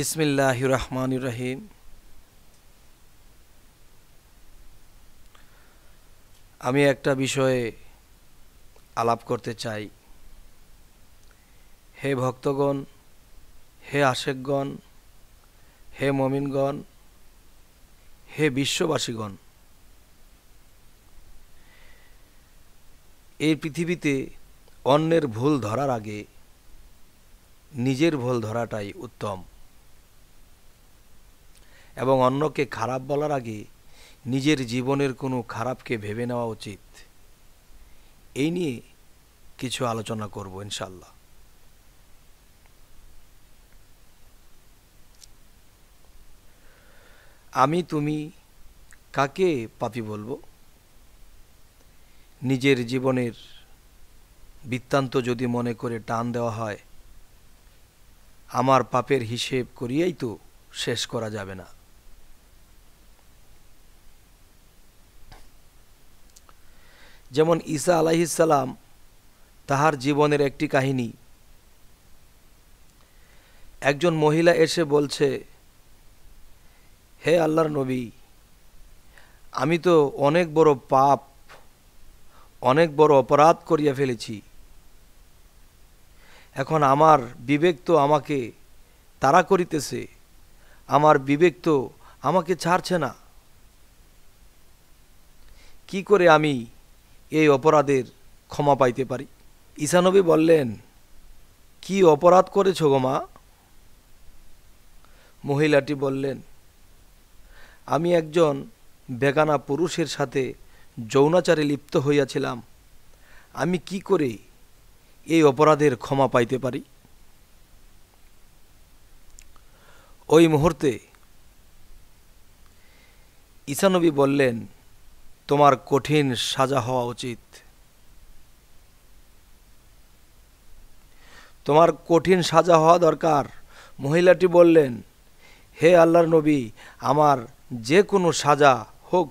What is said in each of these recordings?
বিসমিল্লাহ রহমান রহিম আমি একটা বিষয়ে আলাপ করতে চাই হে ভক্তগণ হে আশেকগণ হে মমিনগণ হে বিশ্ববাসীগণ এই পৃথিবীতে অন্যের ভুল ধরার আগে নিজের ভুল ধরাটাই উত্তম এবং অন্যকে খারাপ বলার আগে নিজের জীবনের কোনো খারাপকে ভেবে নেওয়া উচিত এই নিয়ে কিছু আলোচনা করব ইনশাল্লাহ আমি তুমি কাকে পাপি বলবো নিজের জীবনের বৃত্তান্ত যদি মনে করে টান দেওয়া হয় আমার পাপের হিসেব করিয়াই তো শেষ করা যাবে না যেমন ঈসা আলাইসাল্লাম তাহার জীবনের একটি কাহিনী একজন মহিলা এসে বলছে হে আল্লাহর নবী আমি তো অনেক বড় পাপ অনেক বড় অপরাধ করিয়া ফেলেছি এখন আমার বিবেক তো আমাকে তারা করিতেছে আমার বিবেক তো আমাকে ছাড়ছে না কি করে আমি এই অপরাধের ক্ষমা পাইতে পারি ঈশানবী বললেন কি অপরাধ করেছ গো মা মহিলাটি বললেন আমি একজন বেগানা পুরুষের সাথে যৌনাচারে লিপ্ত হইয়াছিলাম আমি কি করে এই অপরাধের ক্ষমা পাইতে পারি ওই মুহূর্তে ঈশানবী বললেন তোমার কঠিন সাজা হওয়া উচিত তোমার কঠিন সাজা হওয়া দরকার মহিলাটি বললেন হে আল্লাহর নবী আমার যে কোনো সাজা হোক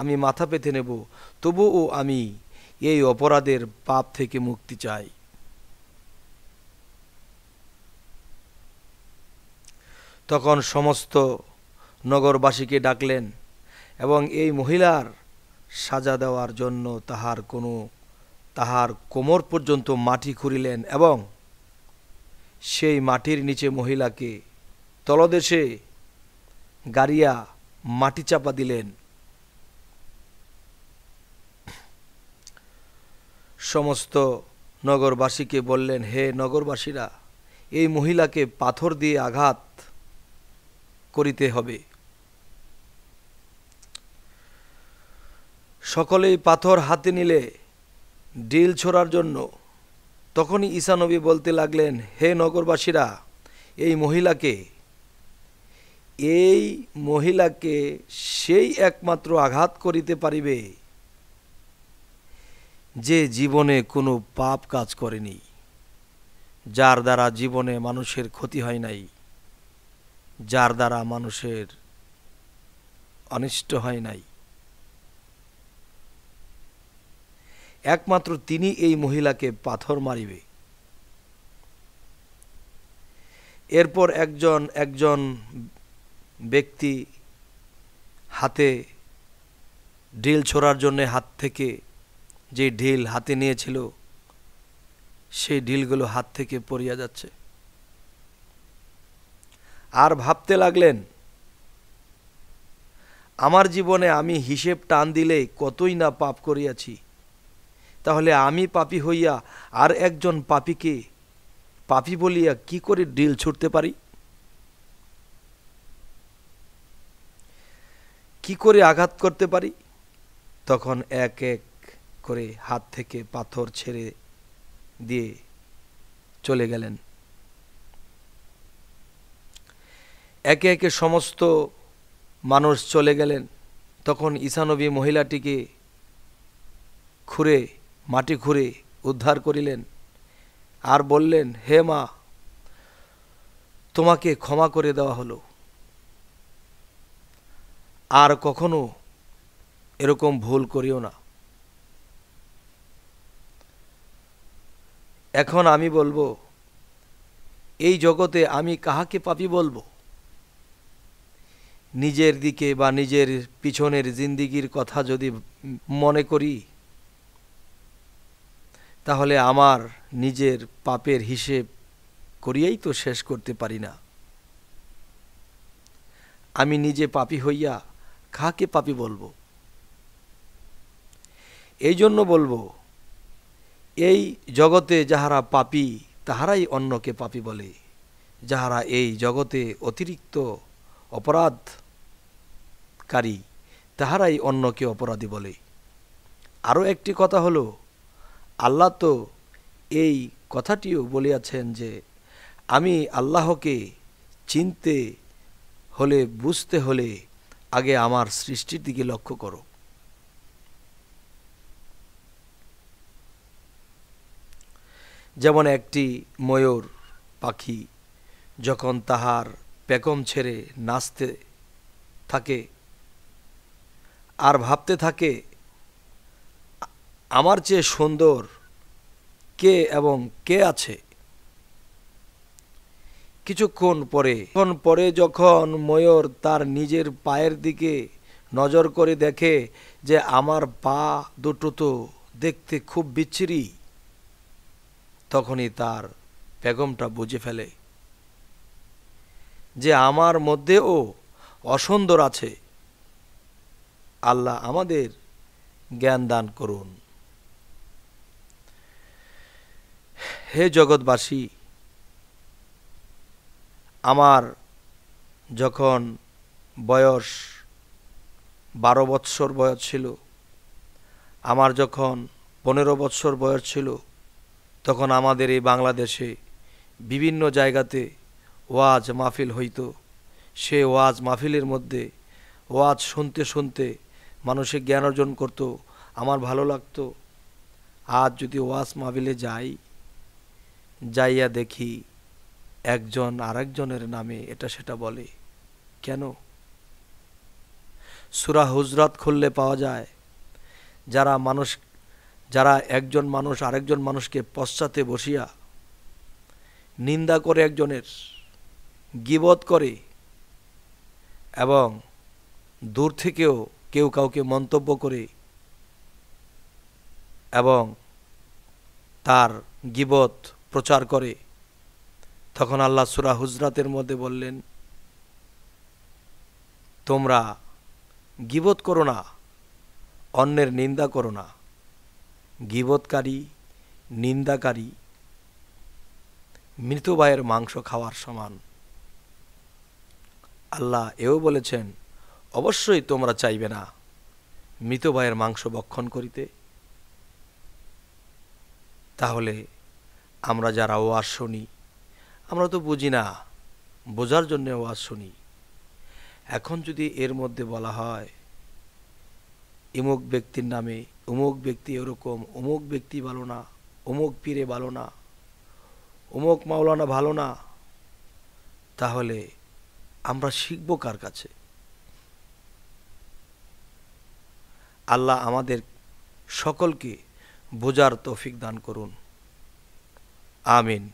আমি মাথা পেতে নেব তবুও আমি এই অপরাধের পাপ থেকে মুক্তি চাই তখন সমস্ত নগরবাসীকে ডাকলেন এবং এই মহিলার সাজা দেওয়ার জন্য তাহার কোনো তাহার কোমর পর্যন্ত মাটি খুঁড়িলেন এবং সেই মাটির নিচে মহিলাকে তলদেশে গাড়িয়া মাটি চাপা দিলেন সমস্ত নগরবাসীকে বললেন হে নগরবাসীরা এই মহিলাকে পাথর দিয়ে আঘাত করিতে হবে সকলেই পাথর হাতে নিলে ডিল ছোড়ার জন্য তখনই ঈশানবী বলতে লাগলেন হে নগরবাসীরা এই মহিলাকে এই মহিলাকে সেই একমাত্র আঘাত করিতে পারিবে যে জীবনে কোনো পাপ কাজ করেনি যার দ্বারা জীবনে মানুষের ক্ষতি হয় নাই যার দ্বারা মানুষের অনিষ্ট হয় নাই একমাত্র তিনি এই মহিলাকে পাথর মারিবে এরপর একজন একজন ব্যক্তি হাতে ঢিল ছোড়ার জন্যে হাত থেকে যে ঢিল হাতে নিয়েছিল সেই ঢিলগুলো হাত থেকে পড়িয়া যাচ্ছে আর ভাবতে লাগলেন আমার জীবনে আমি হিসেব টান দিলে কতই না পাপ করিয়াছি তাহলে আমি পাপি হইয়া আর একজন পাপিকে পাপি বলিয়া কি করে ডিল ছুটতে পারি কি করে আঘাত করতে পারি তখন এক এক করে হাত থেকে পাথর ছেড়ে দিয়ে চলে গেলেন একে একে সমস্ত মানুষ চলে গেলেন তখন ঈশানবী মহিলাটিকে খুঁড়ে মাটি খুঁড়ে উদ্ধার করিলেন আর বললেন হে মা তোমাকে ক্ষমা করে দেওয়া হলো আর কখনো এরকম ভুল করিও না এখন আমি বলবো এই জগতে আমি কাহাকে পাপি বলবো নিজের দিকে বা নিজের পিছনের জিন্দিগির কথা যদি মনে করি তাহলে আমার নিজের পাপের হিসেব করিয়াই তো শেষ করতে পারি না আমি নিজে পাপি হইয়া কাকে পাপি বলব এই জন্য বলবো এই জগতে যাহারা পাপি তাহারাই অন্যকে পাপি বলে যাহারা এই জগতে অতিরিক্ত অপরাধকারী তাহারাই অন্যকে অপরাধী বলে আরও একটি কথা হলো আল্লাহ তো এই কথাটিও বলিয়াছেন যে আমি আল্লাহকে চিনতে হলে বুঝতে হলে আগে আমার সৃষ্টির দিকে লক্ষ্য করো যেমন একটি ময়ূর পাখি যখন তাহার পেকম ছেড়ে নাচতে থাকে আর ভাবতে থাকে আমার চেয়ে সুন্দর কে এবং কে আছে কিছুক্ষণ পরে এখন পরে যখন ময়ূর তার নিজের পায়ের দিকে নজর করে দেখে যে আমার পা দুটো তো দেখতে খুব বিচ্ছিরি তখনই তার বেগমটা বুঝে ফেলে যে আমার মধ্যেও অসুন্দর আছে আল্লাহ আমাদের জ্ঞান দান করুন হে জগৎবাসী আমার যখন বয়স বারো বৎসর বয়স ছিল আমার যখন পনেরো বৎসর বয়স ছিল তখন আমাদের এই বাংলাদেশে বিভিন্ন জায়গাতে ওয়াজ মাহফিল হইত সে ওয়াজ মাহফিলের মধ্যে ওয়াজ শুনতে শুনতে মানুষে জ্ঞান অর্জন করত আমার ভালো লাগতো আজ যদি ওয়াজ মাহফিলে যাই যাইয়া দেখি একজন আরেকজনের নামে এটা সেটা বলে কেন সুরা হুজরাত খুললে পাওয়া যায় যারা মানুষ যারা একজন মানুষ আরেকজন মানুষকে পশ্চাতে বসিয়া নিন্দা করে একজনের গিবত করে এবং দূর থেকেও কেউ কাউকে মন্তব্য করে এবং তার গিবত প্রচার করে তখন আল্লাহ সুরা হুজরাতের মধ্যে বললেন তোমরা গিবত করো না অন্যের নিন্দা করো না গিবৎকারী নিন্দাকারী মৃতবায়ের মাংস খাওয়ার সমান আল্লাহ এও বলেছেন অবশ্যই তোমরা চাইবে না মৃতবায়ের মাংস বক্ষণ করিতে তাহলে আমরা যারা ওয়াজ শুনি আমরা তো বুঝি না বোঝার জন্যে ওয়াজ শুনি এখন যদি এর মধ্যে বলা হয় ইমুক ব্যক্তির নামে অমুক ব্যক্তি ওরকম অমুক ব্যক্তি ভালো না অমুক পীরে ভালো না অমুক মাওলানা ভালো না তাহলে আমরা শিখব কার কাছে আল্লাহ আমাদের সকলকে বোঝার তৌফিক দান করুন آمين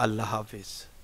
الله حافظ